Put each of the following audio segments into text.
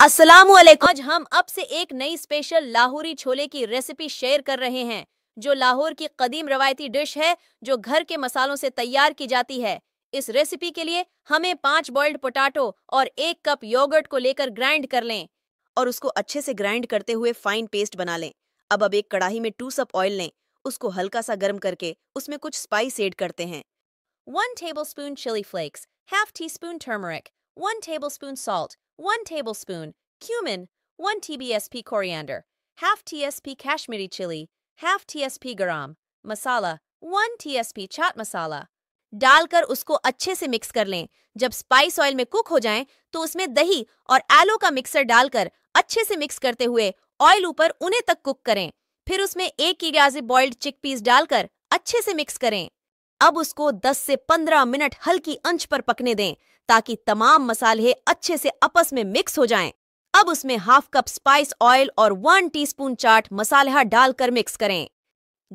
असलम आज हम अब से एक नई स्पेशल लाहौरी छोले की रेसिपी शेयर कर रहे हैं जो लाहौर की कदीम रवायती डिश है जो घर के मसालों से तैयार की जाती है इस रेसिपी के लिए हमें पांच बॉइल्ड पोटाटो और एक कप योगर्ट को लेकर ग्राइंड कर लें और उसको अच्छे से ग्राइंड करते हुए फाइन पेस्ट बना लें अब अब एक कढ़ाई में टू सप ऑयल लें उसको हल्का सा गर्म करके उसमें कुछ स्पाइस एड करते हैं one tablespoon chilli flakes half teaspoon turmeric 1 tablespoon salt, 1 tablespoon cumin, 1 TBSP coriander, half TSP Kashmiri chili, half TSP garam masala, 1 TSP chaat masala. डालकर उसको अच्छे से मिक्स कर लें जब स्पाइस ऑयल में कुक हो जाएं तो उसमें दही और एलो का मिक्सर डालकर अच्छे से मिक्स करते हुए ऑयल ऊपर उन्हें तक कुक करें फिर उसमें एक की गाजी बॉइल्ड चिक पीस डालकर अच्छे से मिक्स करें अब उसको 10 से 15 मिनट हल्की अंच पर पकने दें ताकि तमाम मसाले अच्छे से आपस में मिक्स हो जाएं। अब उसमें हाफ कप स्पाइस ऑयल और वन टीस्पून चाट मसाला डालकर मिक्स करें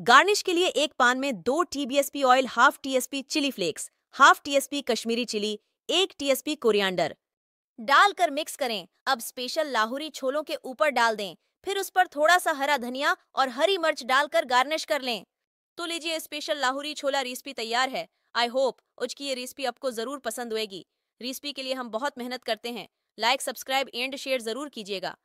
गार्निश के लिए एक पान में दो TBSP oil half TSP chilli flakes half TSP Kashmiri chilli एक टीएसपी कोरिएंडर डालकर मिक्स करें अब स्पेशल लाहौरी छोलों के ऊपर डाल दें फिर उस पर थोड़ा सा हरा धनिया और हरी मिर्च डालकर गार्निश कर लें तो लीजिए स्पेशल लाहौरी छोला रेसिपी तैयार है आई होप उज की ये रेसिपी आपको जरूर पसंद होगी रेसिपी के लिए हम बहुत मेहनत करते हैं लाइक सब्सक्राइब एंड शेयर जरूर कीजिएगा